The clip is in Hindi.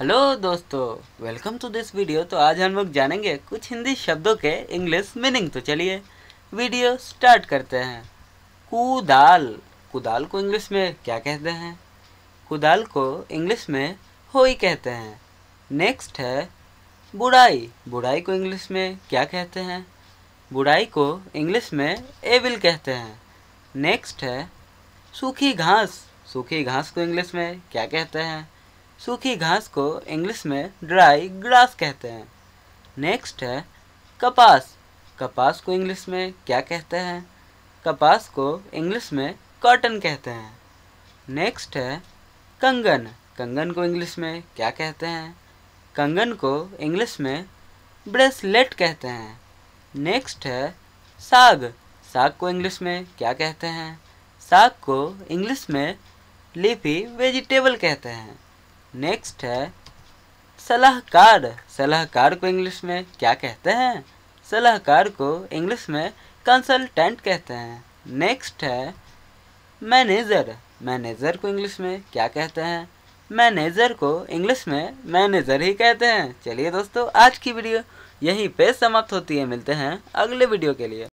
हेलो दोस्तों वेलकम टू दिस वीडियो तो आज हम लोग जानेंगे कुछ हिंदी शब्दों के इंग्लिश मीनिंग तो चलिए वीडियो स्टार्ट करते हैं कुदाल कुदाल को इंग्लिश में क्या कहते हैं कुदाल को इंग्लिश में होई कहते हैं नेक्स्ट है बुराई बुराई को इंग्लिश में क्या कहते हैं बुराई को इंग्लिश में एविल कहते हैं नेक्स्ट है सूखी घास सूखी घास को इंग्लिश में क्या कहते हैं सूखी घास को इंग्लिश में ड्राई ग्रास कहते हैं नेक्स्ट है कपास कपास को इंग्लिश में क्या कहते हैं कपास को इंग्लिश में कॉटन कहते हैं नेक्स्ट है कंगन कंगन को इंग्लिश में क्या कहते हैं कंगन को इंग्लिश में ब्रेसलेट कहते हैं नेक्स्ट है साग साग को इंग्लिश में क्या कहते हैं साग को इंग्लिश में लीफी वेजिटेबल कहते हैं नेक्स्ट है सलाहकार सलाहकार को इंग्लिश में क्या कहते हैं सलाहकार को इंग्लिश में कंसल्टेंट कहते हैं नेक्स्ट है मैनेजर मैनेजर को इंग्लिश में क्या कहते हैं मैनेजर को इंग्लिश में मैनेजर ही कहते हैं चलिए दोस्तों आज की वीडियो यहीं पे समाप्त होती है मिलते हैं अगले वीडियो के लिए